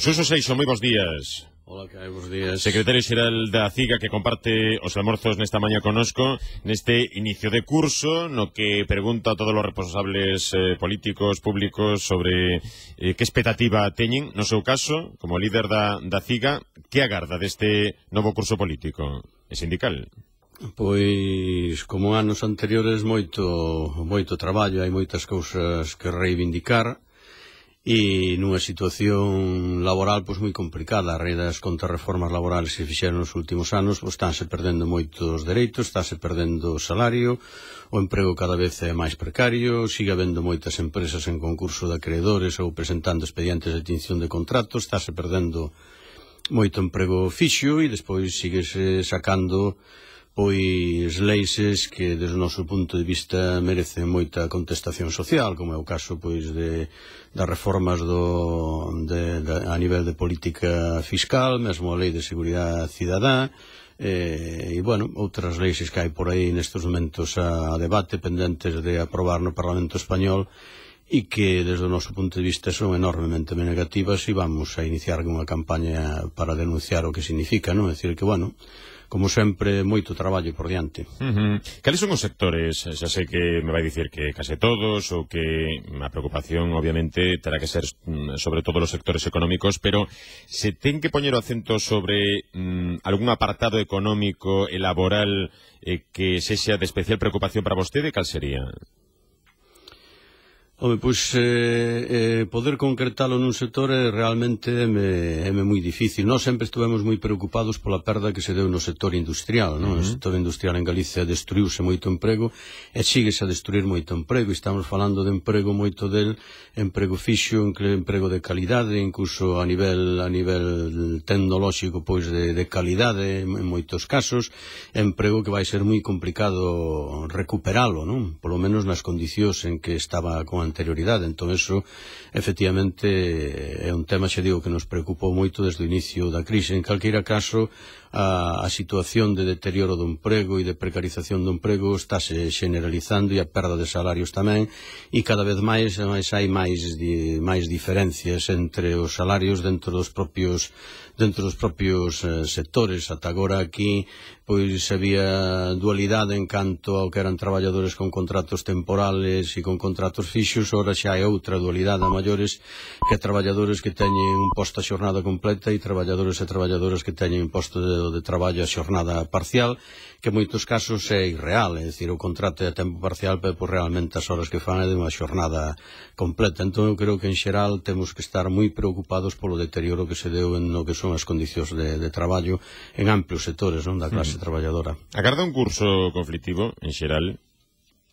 Suso Seixo, moi bons días. Ola, que hai bons días. Secretario Xeral da CIGA que comparte os almorzos nesta maña conosco neste inicio de curso no que pregunta a todos os responsables eh, políticos, públicos sobre eh, que expectativa teñen no seu caso, como líder da, da CIGA, que agarda deste novo curso político e sindical? Pois, como anos anteriores, moito, moito traballo, hai moitas cousas que reivindicar, e nunha situación laboral pois moi complicada, a rei das contrarreformas laborales que fixeron nos últimos anos, pois estánse perdendo moitos dereitos, estáse perdendo o salario, o emprego cada vez é máis precario, sigue habendo moitas empresas en concurso de acreedores ou presentando expedientes de extinción de contratos, estáse perdendo moito emprego fixo e despois sigue sacando pois leixes que desde o noso punto de vista merecen moita contestación social, como é o caso pois de das reformas do de, de a nivel de política fiscal, mesmo a Lei de Seguridade Cidadá, eh, e, bueno, outras leixes que hai por aí nestes momentos a, a debate pendentes de aprobar no Parlamento Español e que desde o noso punto de vista son enormemente negativas e vamos a iniciar unha campaña para denunciar o que significa, non? É dicir que, bueno, como sempre, moito traballo por diante. Uh -huh. Cales son os sectores? Xa sei que me vai dicir que case todos ou que a preocupación, obviamente, terá que ser mm, sobre todo os sectores económicos, pero se ten que poñer o acento sobre mm, algún apartado económico e laboral eh, que sexa de especial preocupación para vostede, cal sería? Home, pois eh, eh, poder concretalo nun sector é realmente me, é me moi difícil. Nós sempre estuvemos moi preocupados pola perda que se deu no sector industrial. Non? Uh -huh. O sector industrial en Galicia destruíuse moito emprego e síguese a destruir moito emprego. Estamos falando de emprego moito del emprego fixo, emprego de calidade, incluso a nivel a nivel tecnolóxico pois de, de calidade en moitos casos, emprego que vai ser moi complicado recuperalo, non? Polo menos nas condicións en que estaba con anterioridade. Entón, eso, efectivamente, é un tema, xa digo, que nos preocupou moito desde o inicio da crise. En calqueira caso, a, a situación de deterioro do emprego e de precarización do emprego está se generalizando e a perda de salarios tamén e cada vez máis, máis hai máis, di, máis diferencias entre os salarios dentro dos propios dentro dos propios eh, sectores ata agora aquí pois había dualidade en canto ao que eran traballadores con contratos temporales e con contratos fixos ora xa hai outra dualidade a maiores que traballadores que teñen un posto a xornada completa e traballadores e traballadoras que teñen un posto de período de traballo a xornada parcial, que en moitos casos é irreal, é dicir, o contrato é a tempo parcial, pero pois, realmente as horas que fan é de unha xornada completa. Entón, eu creo que en xeral temos que estar moi preocupados polo deterioro que se deu en no que son as condicións de, de traballo en amplios sectores non da clase mm. traballadora. Agarda un curso conflictivo, en xeral,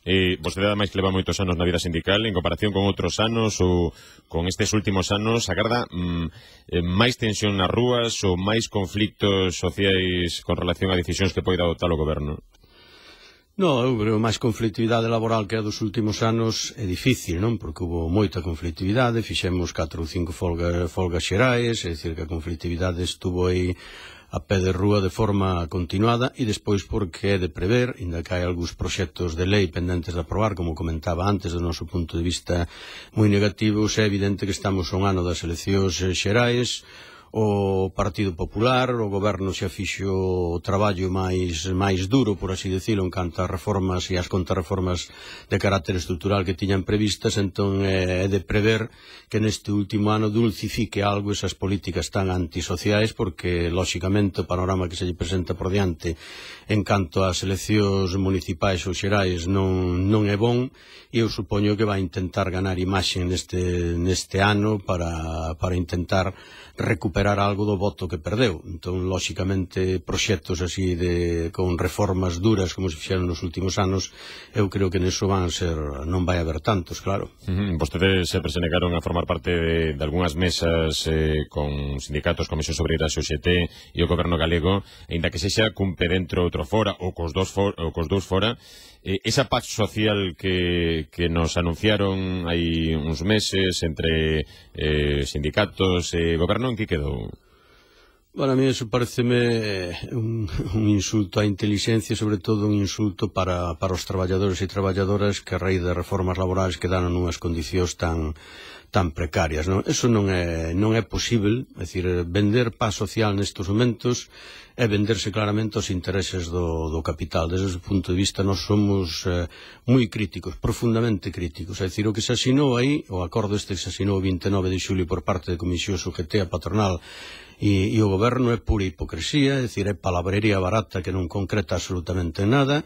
eh, vostede ademais que leva moitos anos na vida sindical en comparación con outros anos ou con estes últimos anos agarda mm, eh, máis tensión nas rúas ou máis conflictos sociais con relación a decisións que poida adoptar o goberno? No, eu creo máis conflictividade laboral que a dos últimos anos é difícil, non? Porque hubo moita conflictividade, fixemos 4 ou 5 folga, folgas xerais, é dicir que a conflictividade estuvo aí a pé de rúa de forma continuada e despois porque é de prever, inda que hai algúns proxectos de lei pendentes de aprobar, como comentaba antes do noso punto de vista moi negativo, é evidente que estamos un ano das eleccións xerais, o Partido Popular, o goberno xa fixo o traballo máis máis duro, por así decirlo, en canto ás reformas e as contrarreformas de carácter estructural que tiñan previstas, entón eh, é eh, de prever que neste último ano dulcifique algo esas políticas tan antisociais, porque, lóxicamente, o panorama que se lle presenta por diante en canto ás eleccións municipais ou xerais non, non é bon, e eu supoño que vai intentar ganar imaxe neste, neste ano para, para intentar recuperar recuperar algo do voto que perdeu. Entón, lóxicamente, proxectos así de, con reformas duras como se fixeron nos últimos anos, eu creo que neso van ser, non vai haber tantos, claro. Uh -huh. Vostedes sempre se negaron a formar parte de, de algunhas mesas eh, con sindicatos, sobre a UGT e o goberno galego, ainda que sexa cumpe dentro outro fora ou cos dous for, ou cos dous fora eh, esa paz social que, que nos anunciaron hai uns meses entre eh, sindicatos e eh, goberno, en que quedou? So Para mí eso pareceme eh, un, un insulto á inteligencia e sobre todo un insulto para, para os traballadores e traballadoras que a raíz de reformas laborais quedaron unhas condicións tan, tan precarias. Non? Eso non é, non é posible, é dicir, vender paz social nestes momentos é venderse claramente os intereses do, do capital. Desde ese punto de vista nós somos eh, moi críticos, profundamente críticos. É dicir, o que se asinou aí, o acordo este que se asinou o 29 de xulio por parte de Comisión Sujetea Patronal e, e o goberno é pura hipocresía, é dicir, é palabrería barata que non concreta absolutamente nada.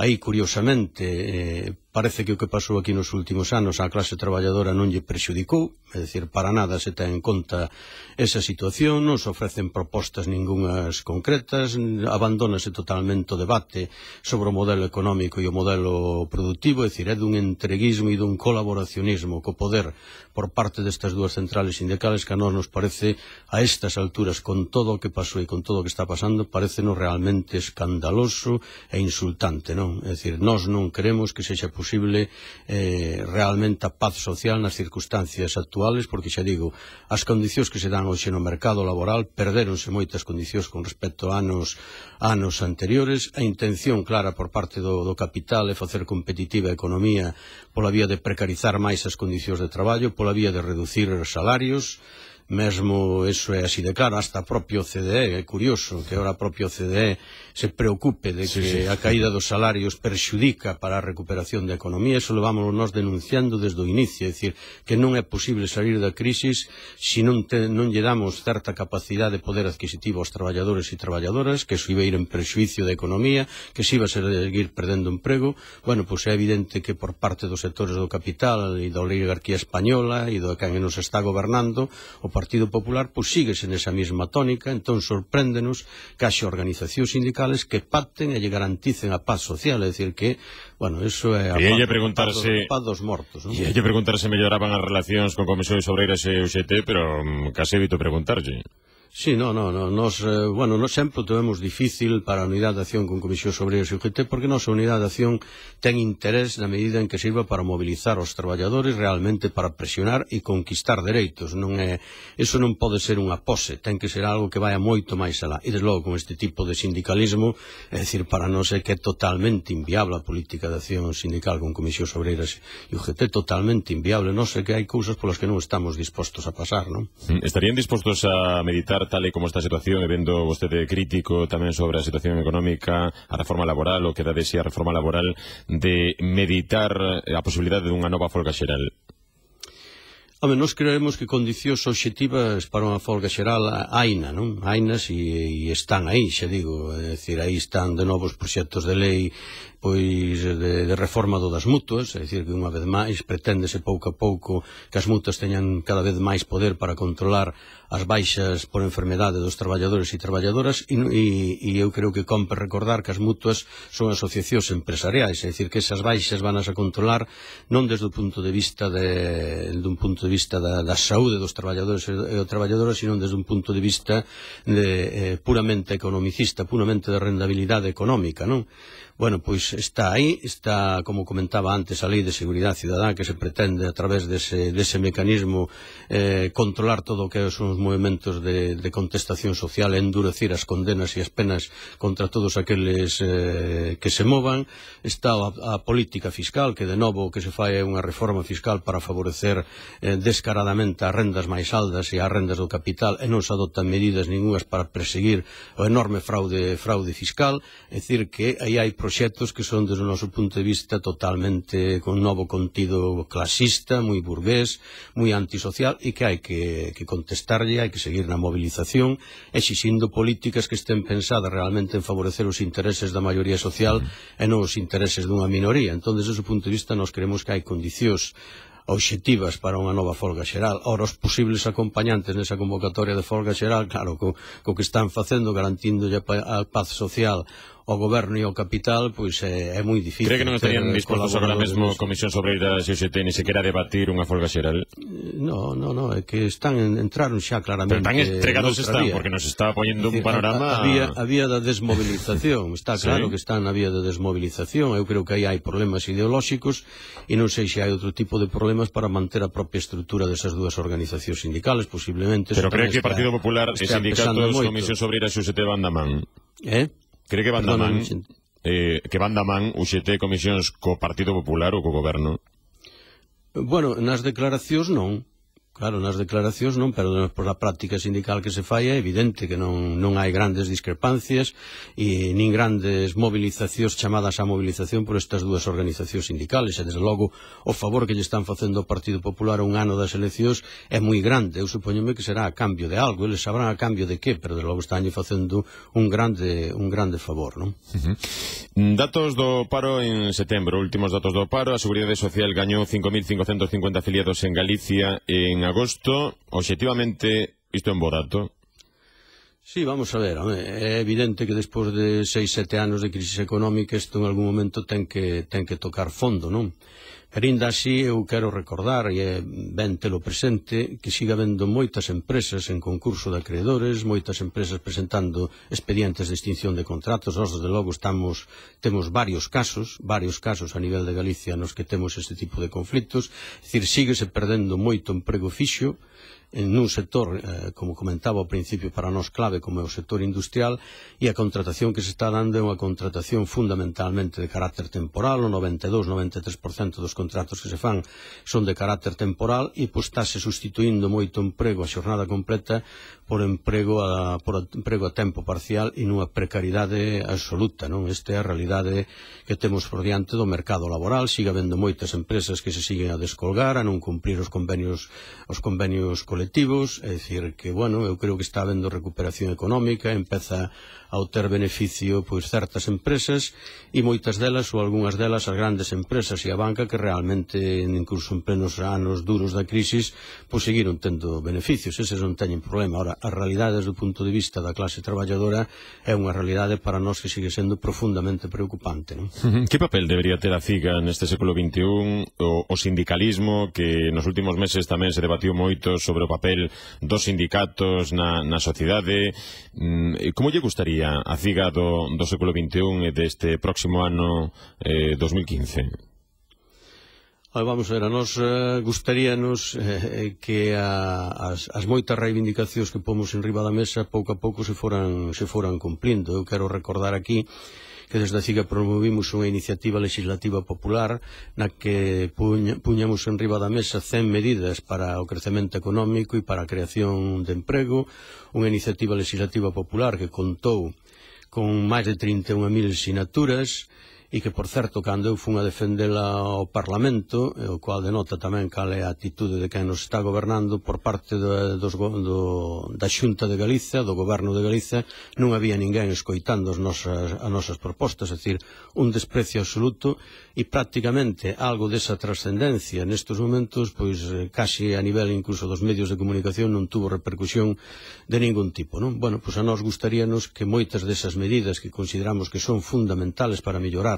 Aí, curiosamente, eh, Parece que o que pasou aquí nos últimos anos a clase traballadora non lle prexudicou, é dicir, para nada se ten en conta esa situación, non se ofrecen propostas ningunhas concretas, abandónase totalmente o debate sobre o modelo económico e o modelo productivo, é dicir, é dun entreguismo e dun colaboracionismo co poder por parte destas dúas centrales sindicales que a nos parece a estas alturas, con todo o que pasou e con todo o que está pasando, non realmente escandaloso e insultante, non? É dicir, nós non queremos que sexa posible posible eh, realmente a paz social nas circunstancias actuales, porque xa digo, as condicións que se dan hoxe no mercado laboral perderonse moitas condicións con respecto a anos, anos anteriores, a intención clara por parte do, do capital é facer competitiva a economía pola vía de precarizar máis as condicións de traballo, pola vía de reducir os salarios, mesmo eso é así de claro, hasta propio CDE, é curioso que ahora propio CDE se preocupe de que sí, sí. a caída dos salarios perxudica para a recuperación da economía, eso lo vamos nos denunciando desde o inicio, é dicir, que non é posible salir da crisis se non, te, non lle damos certa capacidade de poder adquisitivo aos traballadores e traballadoras, que iso iba ir en perxuicio da economía, que se iba a seguir perdendo emprego, bueno, pois pues é evidente que por parte dos sectores do capital e da oligarquía española e do que nos está gobernando, o Partido Popular pois síguese nesa mesma tónica, entón sorpréndenos que haxe organizacións sindicales que pacten e lle garanticen a paz social, é dicir que, bueno, eso é a e paz, preguntarse, a paz dos mortos. Non? E lle preguntarse melloraban as relacións con comisións obreiras e UGT, pero um, case evito preguntarlle. Sí, no, no, no, nos, eh, bueno, nos sempre tivemos difícil para a Unidade de Acción con Comisión sobre e UGT porque a nosa Unidade de Acción ten interés na medida en que sirva para mobilizar os traballadores realmente para presionar e conquistar dereitos. Non é, eso non pode ser unha pose, ten que ser algo que vaya moito máis alá. E, logo, con este tipo de sindicalismo, é dicir, para nós é que é totalmente inviable a política de acción sindical con Comisión sobre e UGT, totalmente inviable. Non sei que hai cousas polas que non estamos dispostos a pasar, non? Estarían dispostos a meditar analizar tal e como está a situación e vendo vostede crítico tamén sobre a situación económica, a reforma laboral, o que dá de si a reforma laboral de meditar a posibilidade unha nova folga xeral? Home, nos creemos que condicións obxectivas para unha folga xeral aina, non? Ainas e, e están aí, xa digo, é dicir, aí están de novos proxectos de lei pois de, de reforma do das mutuas, é dicir que unha vez máis preténdese pouco a pouco que as mutuas teñan cada vez máis poder para controlar as baixas por enfermedade dos traballadores e traballadoras e, e, e eu creo que compre recordar que as mutuas son asociacións empresariais, é dicir que esas baixas van a controlar non desde o punto de vista de, dun punto de vista da, da saúde dos traballadores e, e traballadoras, sino desde un punto de vista de, eh, puramente economicista, puramente de rendabilidade económica, non? Bueno, pois está aí, está, como comentaba antes, a Lei de Seguridade Cidadá que se pretende a través dese, dese mecanismo eh, controlar todo o que son os movimentos de, de contestación social, endurecer as condenas e as penas contra todos aqueles eh, que se movan. Está a, a política fiscal, que de novo que se fai é unha reforma fiscal para favorecer eh, descaradamente as rendas máis altas e as rendas do capital e non se adoptan medidas ningunhas para perseguir o enorme fraude fraude fiscal, é dicir que aí hai proxectos que son desde o noso punto de vista totalmente con novo contido clasista, moi burgués, moi antisocial e que hai que, que contestarlle, hai que seguir na mobilización exixindo políticas que estén pensadas realmente en favorecer os intereses da maioría social e non os intereses dunha minoría. Entón, desde o punto de vista, nós creemos que hai condicións obxectivas para unha nova folga xeral. Ora, os posibles acompañantes nesa convocatoria de folga xeral, claro, co, co que están facendo, garantindo a paz social o goberno e o capital, pois é, eh, é moi difícil. Cree que non estarían dispostos agora mesmo Comisión Sobreira e UGT ni sequera debatir unha folga xeral? Eh, no, no, no, é que están entraron xa claramente. Pero tan estregados están, porque nos está poñendo un panorama... A, a, a, vía, a vía da desmovilización, está claro sí. que están na vía da desmovilización, eu creo que aí hai problemas ideolóxicos e non sei se hai outro tipo de problemas problemas para manter a propia estrutura desas dúas organizacións sindicales, posiblemente. Pero cree que o Partido Popular e sindicatos, Comisión Obreira xusete van da man? Eh? Cree que van da man? Eh, que van da man uxete comisións co Partido Popular ou co Goberno? Bueno, nas declaracións non. Claro, nas declaracións non, pero pola práctica sindical que se fai é evidente que non, non hai grandes discrepancias e nin grandes mobilizacións chamadas a mobilización por estas dúas organizacións sindicales e desde logo o favor que lle están facendo o Partido Popular un ano das eleccións é moi grande eu supoñome que será a cambio de algo eles sabrán a cambio de que, pero desde logo están lle facendo un grande, un grande favor non? Uh -huh. Datos do paro en setembro, últimos datos do paro a Seguridade Social gañou 5.550 afiliados en Galicia en agosto, objetivamente, isto é un borato? Sí, vamos a ver, é evidente que despois de seis, sete anos de crisis económica isto en algún momento ten que, ten que tocar fondo, non? Pero ainda así eu quero recordar e ben telo presente que siga vendo moitas empresas en concurso de acreedores, moitas empresas presentando expedientes de extinción de contratos. Nós, desde logo, estamos, temos varios casos, varios casos a nivel de Galicia nos que temos este tipo de conflictos. É dicir, síguese perdendo moito emprego fixo, nun sector, eh, como comentaba ao principio, para nós clave como é o sector industrial e a contratación que se está dando é unha contratación fundamentalmente de carácter temporal, o 92-93% dos contratos que se fan son de carácter temporal e pois se sustituindo moito emprego a xornada completa por emprego a, por emprego a tempo parcial e nunha precariedade absoluta, non? Esta é a realidade que temos por diante do mercado laboral, siga vendo moitas empresas que se siguen a descolgar, a non cumprir os convenios os convenios colectivos colectivos, é dicir que, bueno, eu creo que está habendo recuperación económica, empeza a obter beneficio pois certas empresas e moitas delas ou algunhas delas as grandes empresas e a banca que realmente incluso en plenos anos duros da crisis pois seguiron tendo beneficios, eses non teñen problema. Ora, a realidade do punto de vista da clase traballadora é unha realidade para nós que sigue sendo profundamente preocupante. Non? Que papel debería ter a CIGA neste século XXI o, o sindicalismo que nos últimos meses tamén se debatiu moito sobre papel dos sindicatos na, na sociedade. Mm, como lle gustaría a CIGA do, do século XXI e deste próximo ano eh, 2015? Ah, vamos ver, a nos eh, gustaríanos eh, eh, que a, as, as moitas reivindicacións que pomos en riba da mesa pouco a pouco se foran, se foran cumplindo. Eu quero recordar aquí que desde a CIGA promovimos unha iniciativa legislativa popular na que puñamos en riba da mesa 100 medidas para o crecemento económico e para a creación de emprego, unha iniciativa legislativa popular que contou con máis de 31.000 sinaturas e que, por certo, cando eu fun a defendela ao Parlamento, o cual denota tamén cal é a atitude de quen nos está gobernando por parte do, dos, do, da Xunta de Galicia, do Goberno de Galicia, non había ninguén escoitando as nosas, as nosas propostas, é dicir, un desprecio absoluto e prácticamente algo desa trascendencia nestes momentos, pois eh, casi a nivel incluso dos medios de comunicación non tuvo repercusión de ningún tipo, non? Bueno, pois a nós gustaríanos que moitas desas medidas que consideramos que son fundamentales para mellorar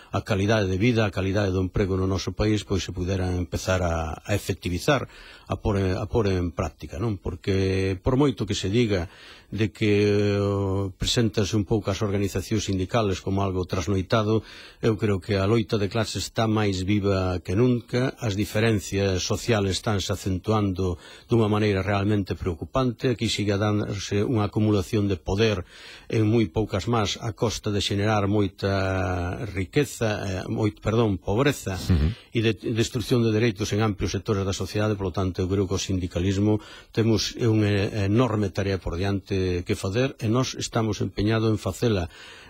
a calidade de vida, a calidade do emprego no noso país, pois se pudera empezar a, a efectivizar, a por, a por en práctica, non? Porque por moito que se diga de que eh, presentase un pouco as organizacións sindicales como algo trasnoitado, eu creo que a loita de clase está máis viva que nunca, as diferencias sociales se acentuando dunha maneira realmente preocupante, aquí sigue dándose unha acumulación de poder en moi poucas más a costa de xenerar moita riqueza pobreza, eh, moi, perdón, pobreza uh -huh. e de, destrucción de dereitos en amplios sectores da sociedade, polo tanto, eu creo que o sindicalismo temos unha enorme tarea por diante que fazer e nós estamos empeñados en facela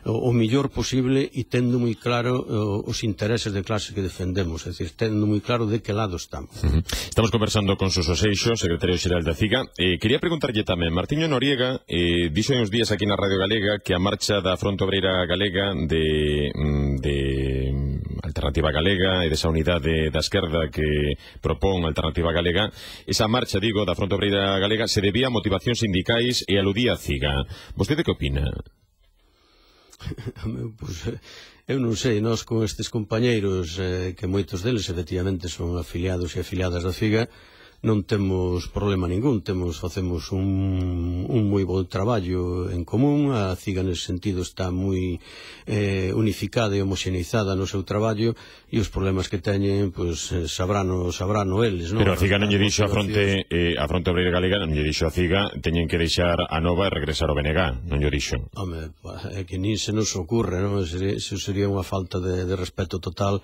o, mellor millor posible e tendo moi claro eh, os intereses de clase que defendemos, é dicir, tendo moi claro de que lado estamos. Uh -huh. Estamos conversando con Suso Seixo, secretario xeral da CIGA. Eh, quería preguntarlle tamén, Martiño Noriega eh, dixo uns días aquí na Radio Galega que a marcha da Fronte Obreira Galega de, mm, de Alternativa Galega e desa unidade da esquerda que propón Alternativa Galega, esa marcha, digo, da Fronte Obreira Galega se debía a motivacións sindicais e aludía a CIGA. Vostede que opina? a meu, pois, eh, eu non sei, nós con estes compañeiros, eh, que moitos deles efectivamente son afiliados e afiliadas da FIGA, non temos problema ningún, temos facemos un, un moi bo traballo en común, a CIGA nese sentido está moi eh, unificada e homoxenizada no seu traballo e os problemas que teñen, pois, pues, eh, sabrano, sabrano eles, non? Pero a CIGA non lle dixo a fronte, eh, a fronte obreira galega, non lle dixo a CIGA, teñen que deixar a Nova e regresar ao BNG, non lle dixo. Home, é que nin se nos ocurre, non? Se, se sería unha falta de, de respeto total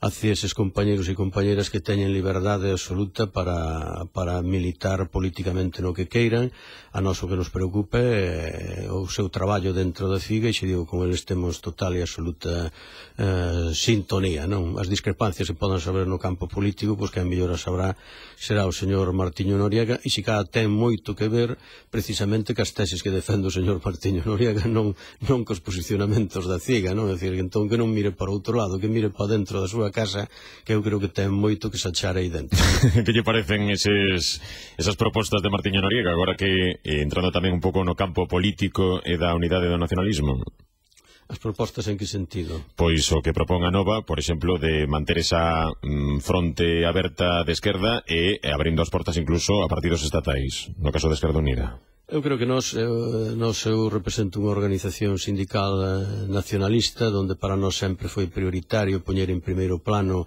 hacia eses compañeros e compañeras que teñen liberdade absoluta para, para militar políticamente no que queiran a noso que nos preocupe eh, o seu traballo dentro da CIGA e xe digo con eles temos total e absoluta eh, sintonía non as discrepancias se podan saber no campo político pois que a mellora a sabrá será o señor Martiño Noriega e se cada ten moito que ver precisamente que as teses que defende o señor Martiño Noriega non, non cos posicionamentos da CIGA non? é dicir, entón que non mire para outro lado que mire para dentro da súa da casa que eu creo que ten moito que sachar aí dentro. que lle parecen eses, esas propostas de Martiño Noriega agora que eh, entrando tamén un pouco no campo político e da unidade do nacionalismo? As propostas en que sentido? Pois o que propón a Nova, por exemplo, de manter esa mm, fronte aberta de esquerda e, e eh, abrindo as portas incluso a partidos estatais, no caso de Esquerda Unida. Eu creo que nos, eu, eh, nos eu represento unha organización sindical eh, nacionalista donde para nós sempre foi prioritario poñer en primeiro plano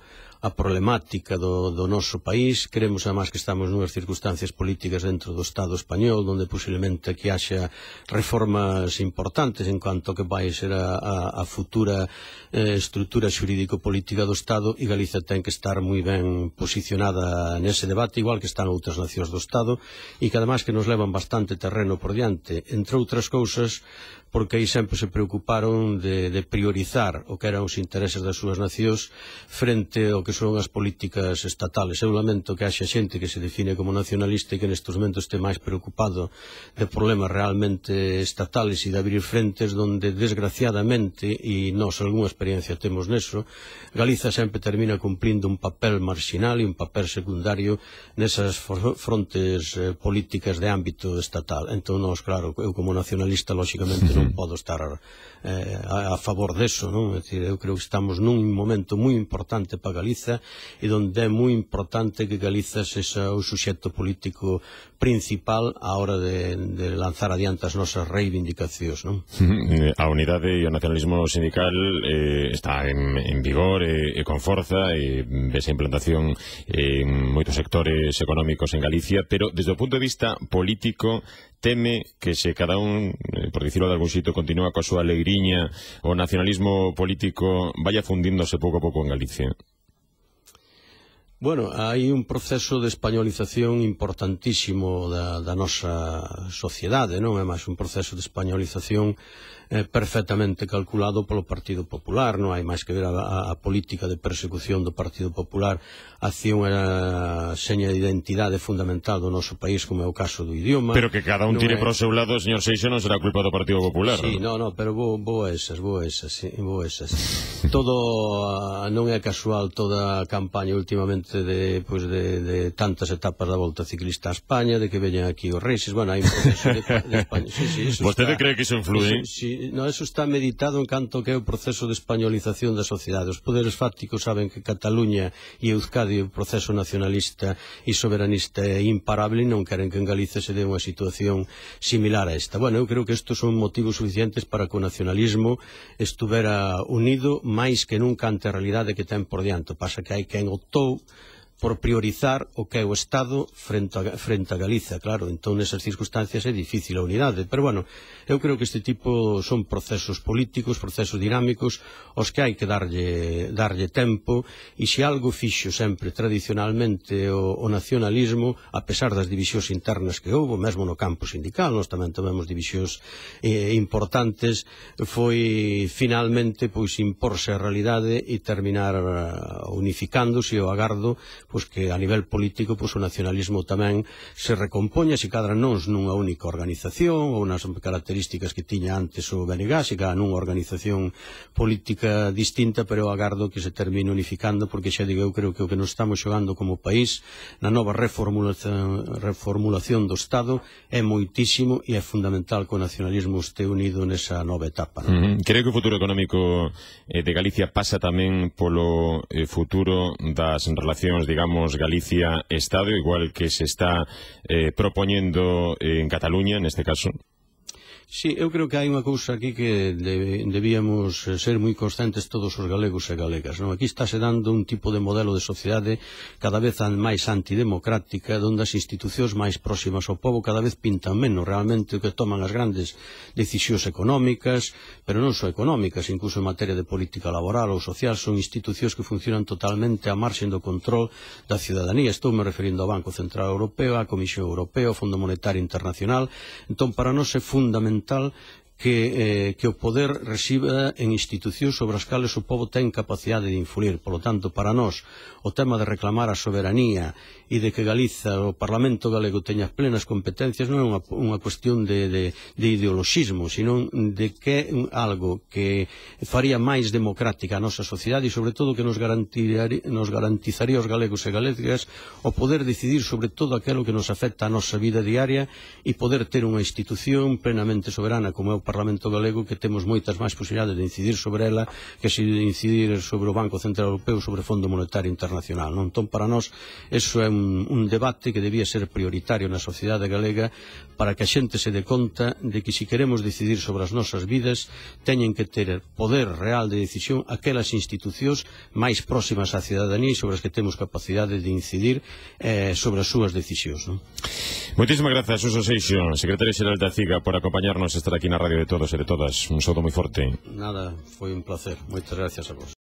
a problemática do, do noso país. Queremos, además, que estamos nunhas circunstancias políticas dentro do Estado español, onde posiblemente que haxa reformas importantes en cuanto que vai ser a, a, a futura eh, estrutura xurídico-política do Estado e Galiza ten que estar moi ben posicionada nese debate, igual que están outras nacións do Estado, e que, además, que nos levan bastante terreno por diante. Entre outras cousas, porque aí sempre se preocuparon de, de priorizar o que eran os intereses das súas nacións frente ao que son as políticas estatales. Eu lamento que haxa xente que se define como nacionalista e que nestes momentos este máis preocupado de problemas realmente estatales e de abrir frentes donde desgraciadamente, e nós algunha experiencia temos neso, Galiza sempre termina cumplindo un papel marxinal e un papel secundario nesas frontes eh, políticas de ámbito estatal. Entón, nós, claro, eu como nacionalista, lóxicamente, non podo estar eh, a, a favor deso, non? É dicir, eu creo que estamos nun momento moi importante para Galiza e donde é moi importante que Galiza sexa o suxecto político principal á hora de, de lanzar adiante as nosas reivindicacións, non? A unidade e o nacionalismo sindical eh, está en, en vigor e, e con forza e vese implantación en moitos sectores económicos en Galicia, pero desde o punto de vista político teme que se cada un, eh, por dicirlo de algún sitio, continúa coa súa alegriña, o nacionalismo político vaya fundíndose pouco a pouco en Galicia? Bueno, hai un proceso de españolización importantísimo da, da nosa sociedade, non é máis un proceso de españolización eh, perfectamente calculado polo Partido Popular. Non hai máis que ver a, a política de persecución do Partido Popular hacia unha seña de identidade fundamental do noso país, como é o caso do idioma. Pero que cada un tire é... pro seu lado, señor Seixo, non será culpa do Partido Popular. Sí, non, non, no, pero vou, bo esas, vou esas, sí, vou esas. Todo ah, non é casual toda a campaña últimamente de, pues, pois de, de tantas etapas da volta ciclista a España, de que veñan aquí os reis, bueno, hai un proceso de, de España. Sí, sí, Vostede está... cree que iso influen? Sí, sí, no, eso está meditado en canto que é o proceso de españolización da sociedade. Os poderes fácticos saben que Cataluña e Euskadi o proceso nacionalista e soberanista é imparable e non queren que en Galicia se dé unha situación similar a esta. Bueno, eu creo que estos son motivos suficientes para que o nacionalismo estuvera unido máis que nunca ante a realidade que ten por diante. Pasa que hai quen optou por priorizar o que é o Estado frente a, frente a Galiza, claro, entón nesas circunstancias é difícil a unidade, pero bueno, eu creo que este tipo son procesos políticos, procesos dinámicos, aos que hai que darlle, darlle tempo, e se algo fixo sempre tradicionalmente o, o nacionalismo, a pesar das divisións internas que houve, mesmo no campo sindical, nós tamén tomemos divisións eh, importantes, foi finalmente pois imporse a realidade e terminar eh, unificándose o agardo pois que a nivel político pois o nacionalismo tamén se recompoña se cadra non nunha única organización ou nas características que tiña antes o BNG, se cadra nunha organización política distinta, pero agardo que se termine unificando, porque xa digo, eu creo que o que nos estamos xogando como país na nova reformulación, reformulación do Estado é moitísimo e é fundamental que o nacionalismo este unido nesa nova etapa. Mm -hmm. Creo que o futuro económico eh, de Galicia pasa tamén polo eh, futuro das relacións, digamos, Digamos Galicia Estado, igual que se está eh, proponiendo en Cataluña, en este caso? Sí, eu creo que hai unha cousa aquí que debíamos eh, ser moi conscientes todos os galegos e galegas. Non? Aquí está se dando un tipo de modelo de sociedade cada vez máis antidemocrática, onde as institucións máis próximas ao povo cada vez pintan menos realmente o que toman as grandes decisións económicas, pero non só económicas, incluso en materia de política laboral ou social, son institucións que funcionan totalmente a marxen do control da ciudadanía. Estou me referindo ao Banco Central Europeo, á Comisión Europea, ao Fondo Monetario Internacional. Entón, para non ser fundamental tal que, eh, que o poder reciba en institucións sobre as cales o povo ten capacidade de influir. Por lo tanto, para nós, o tema de reclamar a soberanía e de que Galiza, o Parlamento galego, teña plenas competencias non é unha, unha cuestión de, de, de ideoloxismo, sino de que algo que faría máis democrática a nosa sociedade e, sobre todo, que nos, nos garantizaría os galegos e galegas o poder decidir sobre todo aquilo que nos afecta a nosa vida diaria e poder ter unha institución plenamente soberana como é o Parlamento Galego que temos moitas máis posibilidades de incidir sobre ela que se incidir sobre o Banco Central Europeo sobre o Fondo Monetario Internacional non? entón para nós eso é un, un debate que debía ser prioritario na sociedade galega para que a xente se dé conta de que se queremos decidir sobre as nosas vidas teñen que ter poder real de decisión aquelas institucións máis próximas á cidadanía e sobre as que temos capacidade de incidir eh, sobre as súas decisións non? Moitísimas grazas, Suso Seixo, secretario xeral da CIGA por acompañarnos estar aquí na Radio de todos e de todas. Un saludo moi forte. Nada, foi un placer. Moitas gracias a vos.